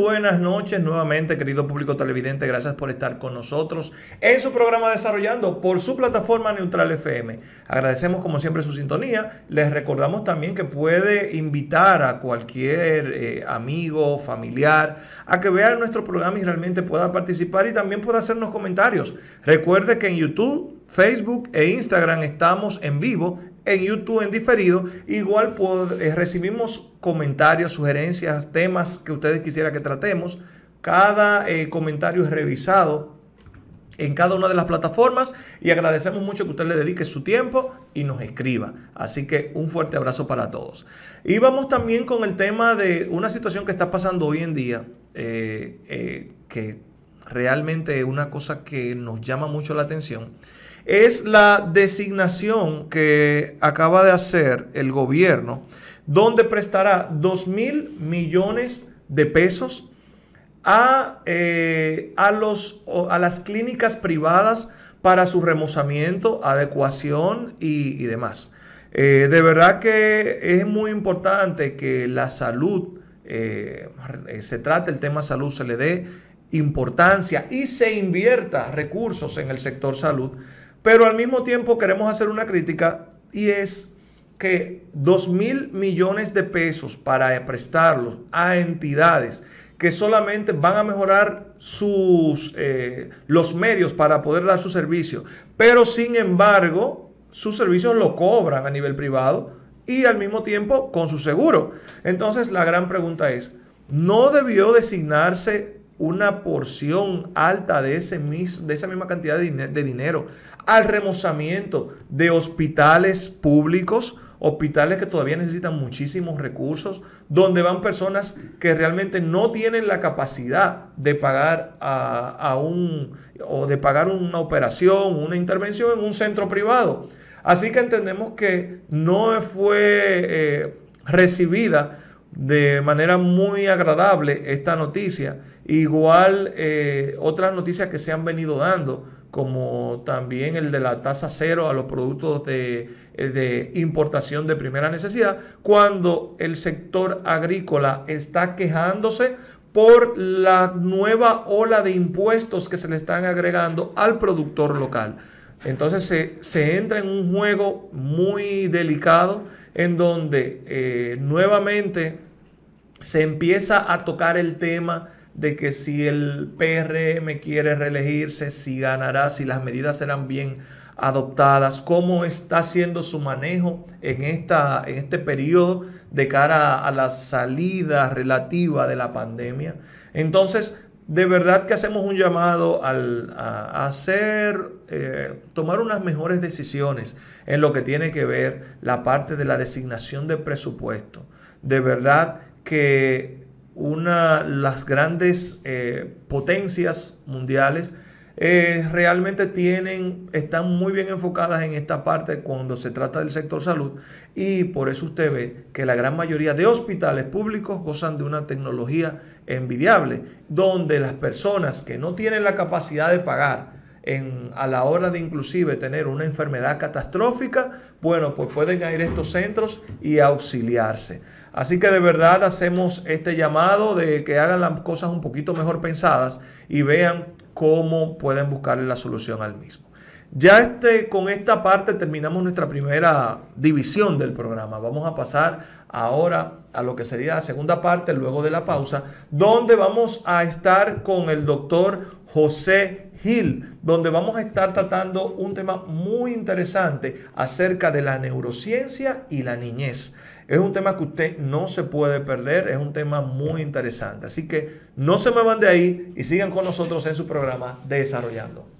buenas noches nuevamente, querido público televidente. Gracias por estar con nosotros en su programa Desarrollando por su plataforma Neutral FM. Agradecemos como siempre su sintonía. Les recordamos también que puede invitar a cualquier eh, amigo, familiar, a que vea nuestro programa y realmente pueda participar y también pueda hacernos comentarios. Recuerde que en YouTube... Facebook e Instagram estamos en vivo en YouTube en diferido. Igual eh, recibimos comentarios, sugerencias, temas que ustedes quisieran que tratemos. Cada eh, comentario es revisado en cada una de las plataformas y agradecemos mucho que usted le dedique su tiempo y nos escriba. Así que un fuerte abrazo para todos. Y vamos también con el tema de una situación que está pasando hoy en día, eh, que realmente una cosa que nos llama mucho la atención, es la designación que acaba de hacer el gobierno, donde prestará 2 mil millones de pesos a, eh, a, los, a las clínicas privadas para su remozamiento, adecuación y, demás. Eh, de verdad que es muy importante que la salud, eh, se trate el tema salud, se le dé importancia y se invierta recursos en el sector salud, pero al mismo tiempo queremos hacer una crítica y es que 2 mil millones de pesos para prestarlos a entidades que solamente van a mejorar sus, eh, los medios para poder dar su servicio, pero sin embargo sus servicios lo cobran a nivel privado y al mismo tiempo con su seguro. Entonces la gran pregunta es, ¿no debió designarse una porción alta de, ese de esa misma cantidad de, dinero al remozamiento de hospitales públicos, hospitales que todavía necesitan muchísimos recursos, donde van personas que realmente no tienen la capacidad de pagar a, un o de pagar una operación, una intervención en un centro privado. Así que entendemos que no fue eh, recibida de manera muy agradable esta noticia Igual eh, otras noticias que se han venido dando, como también el de la tasa cero a los productos eh, de, importación de primera necesidad, cuando el sector agrícola está quejándose por la nueva ola de impuestos que se le están agregando al productor local. Entonces se, entra en un juego muy delicado en donde eh, nuevamente se empieza a tocar el tema de que si el PRM quiere reelegirse, si ganará, si las medidas serán bien adoptadas, cómo está siendo su manejo en, esta, este periodo de cara a la salida relativa de la pandemia. Entonces, de verdad que hacemos un llamado al, a hacer, eh, tomar unas mejores decisiones en lo que tiene que ver la parte de la designación de presupuesto. De verdad que una, las grandes eh, potencias mundiales eh, realmente tienen, están muy bien enfocadas en esta parte cuando se trata del sector salud y por eso usted ve que la gran mayoría de hospitales públicos gozan de una tecnología envidiable, donde las personas que no tienen la capacidad de pagar a la hora de inclusive tener una enfermedad catastrófica, bueno, pues pueden ir a estos centros y auxiliarse. Así que de verdad hacemos este llamado de que hagan las cosas un poquito mejor pensadas y vean cómo pueden buscarle la solución al mismo. Ya este, con esta parte terminamos nuestra primera división del programa. Vamos a pasar ahora a lo que sería la segunda parte, luego de la pausa, donde vamos a estar con el doctor José Gil, donde vamos a estar tratando un tema muy interesante acerca de la neurociencia y la niñez. Es un tema que usted no se puede perder, es un tema muy interesante. Así que no se muevan de ahí y sigan con nosotros en su programa Desarrollando.